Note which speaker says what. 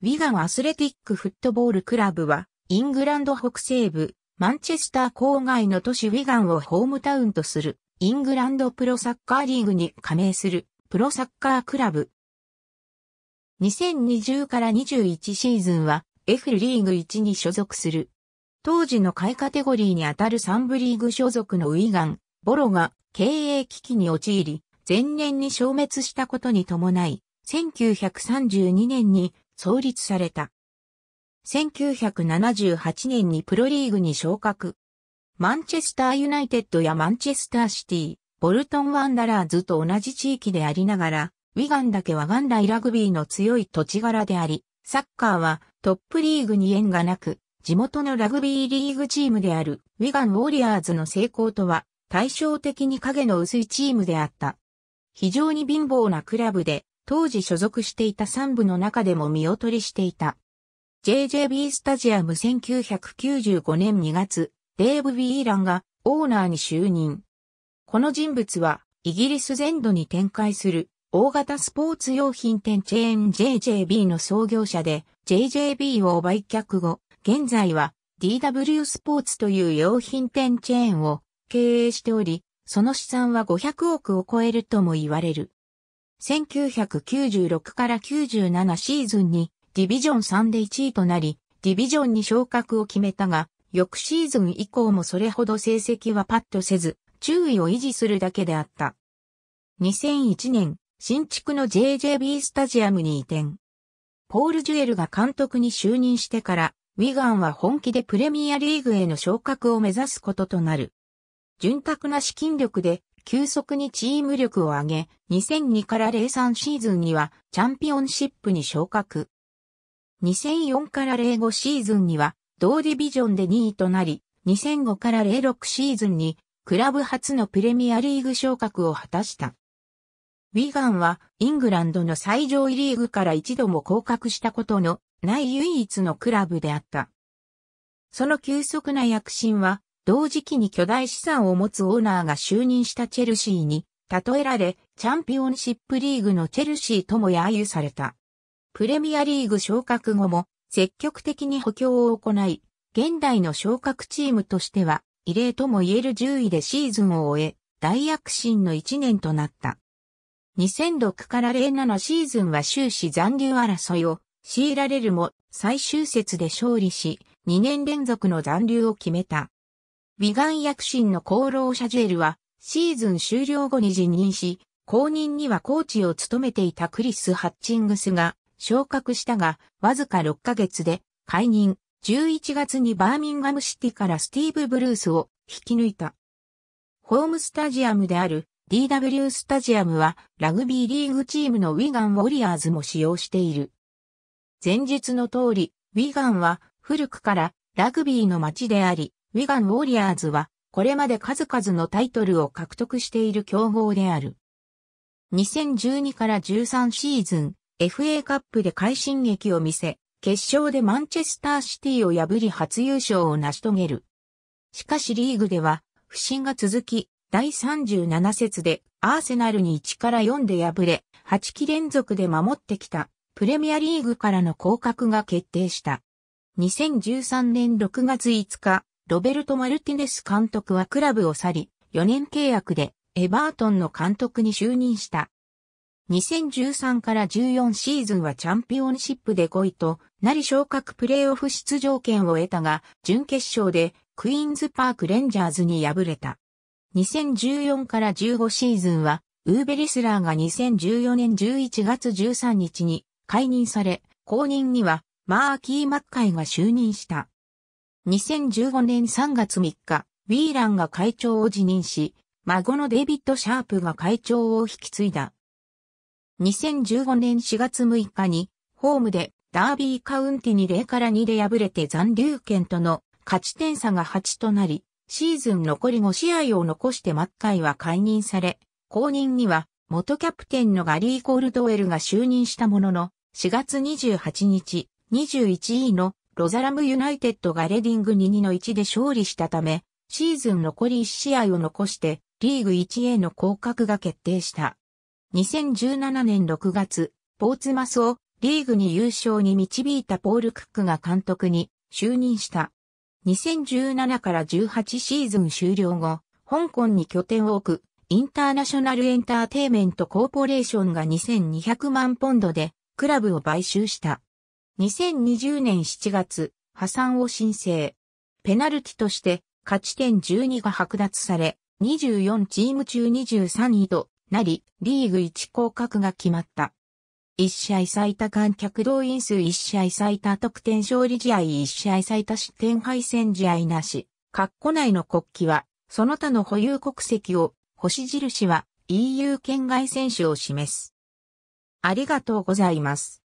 Speaker 1: ウィガンアスレティックフットボールクラブは、イングランド北西部、マンチェスター郊外の都市ウィガンをホームタウンとする、イングランドプロサッカーリーグに加盟する、プロサッカークラブ。2020から21シーズンは、F リーグ1に所属する。当時の買いカテゴリーにあたる3部リーグ所属のウィガン、ボロが経営危機に陥り、前年に消滅したことに伴い、1932年に創立された。1978年にプロリーグに昇格。マンチェスターユナイテッドやマンチェスターシティ、ボルトンワンダラーズと同じ地域でありながら、ウィガンだけは元来ラグビーの強い土地柄であり、サッカーはトップリーグに縁がなく、地元のラグビーリーグチームであるウィガンウォリアーズの成功とは対照的に影の薄いチームであった。非常に貧乏なクラブで当時所属していた3部の中でも見劣りしていた。JJB スタジアム1995年2月、デーブ・ビーランがオーナーに就任。この人物は、イギリス全土に展開する大型スポーツ用品店チェーン JJB の創業者で JJB を売却後、現在は DW スポーツという用品店チェーンを経営しており、その資産は500億を超えるとも言われる。1996から97シーズンにディビジョン3で1位となり、ディビジョンに昇格を決めたが、翌シーズン以降もそれほど成績はパッとせず、注意を維持するだけであった。2001年、新築の JJB スタジアムに移転。ポール・ジュエルが監督に就任してから、ウィガンは本気でプレミアリーグへの昇格を目指すこととなる。潤沢な資金力で急速にチーム力を上げ、2002から03シーズンにはチャンピオンシップに昇格。2004から05シーズンには同ディビジョンで2位となり、2005から06シーズンにクラブ初のプレミアリーグ昇格を果たした。ウィガンはイングランドの最上位リーグから一度も降格したことのない唯一のクラブであった。その急速な躍進は同時期に巨大資産を持つオーナーが就任したチェルシーに、例えられ、チャンピオンシップリーグのチェルシーとも揶揄された。プレミアリーグ昇格後も積極的に補強を行い、現代の昇格チームとしては異例とも言える10位でシーズンを終え、大躍進の1年となった。2006から07シーズンは終始残留争いを強いられるも最終節で勝利し、2年連続の残留を決めた。ィガン躍進の功労者ジュエルは、シーズン終了後に辞任し、後任にはコーチを務めていたクリス・ハッチングスが昇格したが、わずか6ヶ月で解任。11月にバーミンガムシティからスティーブ・ブルースを引き抜いた。ホームスタジアムである DW スタジアムはラグビーリーグチームのウィガン・ウォリアーズも使用している。前述の通り、ウィガンは古くからラグビーの街であり、ウィガン・ウォリアーズは、これまで数々のタイトルを獲得している強豪である。2012から13シーズン、FA カップで快進撃を見せ、決勝でマンチェスターシティを破り初優勝を成し遂げる。しかしリーグでは、不振が続き、第37節でアーセナルに1から4で敗れ、8期連続で守ってきた、プレミアリーグからの降格が決定した。2013年6月5日、ロベルト・マルティネス監督はクラブを去り、4年契約でエバートンの監督に就任した。2013から14シーズンはチャンピオンシップで5位となり昇格プレーオフ出場権を得たが、準決勝でクイーンズパークレンジャーズに敗れた。2014から15シーズンは、ウーベリスラーが2014年11月13日に解任され、後任にはマーキー・マッカイが就任した。2015年3月3日、ウィーランが会長を辞任し、孫のデビッド・シャープが会長を引き継いだ。2015年4月6日に、ホームでダービーカウンティに0から2で敗れて残留権との勝ち点差が8となり、シーズン残り5試合を残してマッカイは解任され、後任には元キャプテンのガリー・コールドウェルが就任したものの、4月28日、21位のロザラムユナイテッドがレディングに2の1で勝利したため、シーズン残り1試合を残して、リーグ1への降格が決定した。2017年6月、ポーツマスをリーグに優勝に導いたポール・クックが監督に就任した。2017から18シーズン終了後、香港に拠点を置くインターナショナルエンターテイメントコーポレーションが2200万ポンドでクラブを買収した。2020年7月、破産を申請。ペナルティとして勝ち点12が剥奪され、24チーム中23位となり、リーグ1降格が決まった。1試合最多観客動員数1試合最多得点勝利試合1試合最多失点敗戦試合なし、括弧内の国旗は、その他の保有国籍を、星印は EU 県外選手を示す。ありがとうございます。